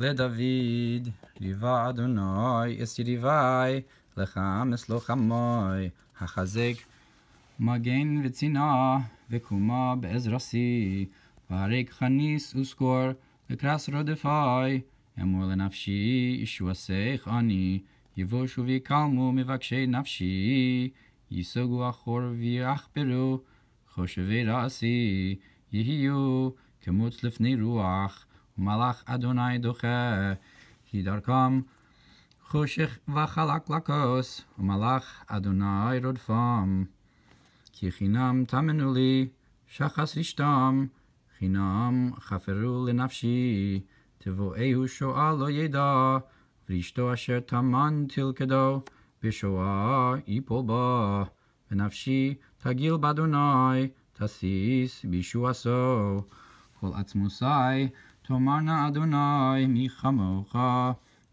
לדוד, ליווה אדוני, אס יריבי, לך מסלוח לא עמוי, החזק מגן וצנעה, וקומה בעזר שיא, והרג חניס וסגור, וקרס רודפי, אמור לנפשי, ישועשך אני, יבושו ויקלמו מבקשי נפשי, ייסוגו אחור ויחפרו, חושבי רעשי, יהיו כמוץ לפני רוח. ומלאך אדוני דוחה, כי דרכם חושך וחלק לקוס, ומלאך אדוני רודפם, כי חינם תמנו לי שחס רשתם, חינם חפרו לנפשי, תבוא אי הוא שואה לא ידע, ורשתו אשר תמן תלכדו, בשואה היא פולבה, ונפשי תגיל באדוני, תסיס בשואה סו, כל עצמו סי, תאמרנה אדוני מי חמוך,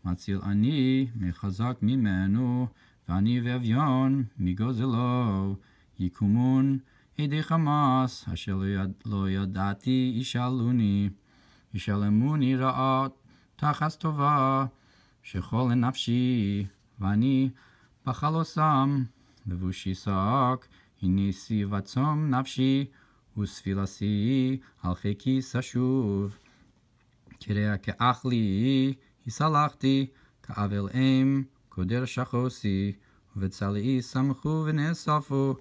מציל אני מחזק ממנו, ואני ואביון מגוזלו, יקומון עדי חמאס, אשר לא ידעתי ישאלוני, ישלמוני רעת תחס טובה, שכל לנפשי, ואני בחלוסם, לבושי שק, הנה שיבצום נפשי, וספילסי על חיקי ששוב. קרע כאח לי, הסלחתי, כאבל אם, קודר שחוסי, ובצלעי שמחו ונאספו,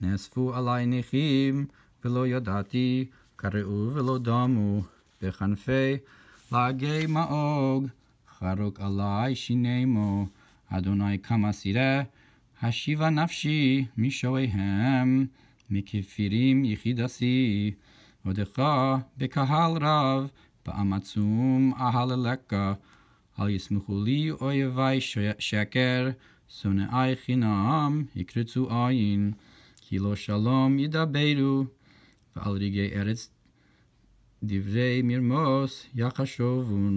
נאספו עלי נכים, ולא ידעתי, קראו ולא דמו, בכנפי לעגי מעוג, חרוק עלי שינימו, אדוני כמה סירה, השיבה נפשי משועיהם, מכפירים יחידסי, עודך בקהל רב, פעמצום אהל הלכה, אל יסמכו לי או יוואי שקר, שונאי חינם יקרצו עין, כי לא שלום ידברו, ועל רגעי ארץ דברי מרמוס יחשובו,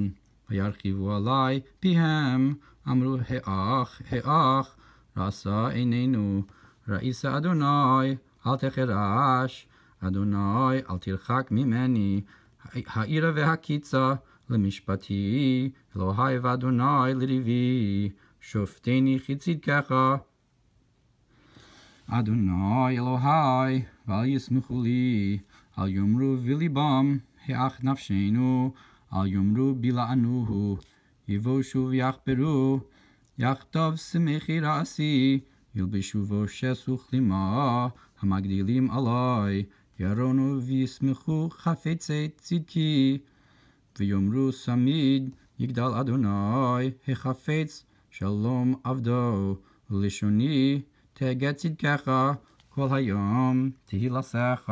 וירחיבו עליי פיהם, אמרו, האח, האח, רעשה עינינו, רעיסה אדוני, אל תכרעש, אדוני, אל תלחק ממני, העירה והקיצה למשפטי, אלוהי לא ואדוני לריבי, שופטני כצדקך. אדוני אלוהי, לא ואל יסמכו לי, אל יאמרו וליבם, האח נפשנו, אל יאמרו בלענוהו, שוב ויחפרו, יחטב שמחי רעשי, ילבשו בו שסוך למה, המגדילים עלי, ירונו וישמחו חפצי צדקי, ויאמרו סמיד יגדל אדוני, החפץ שלום עבדו, ולשוני תגד צדקך כל היום תהילסך.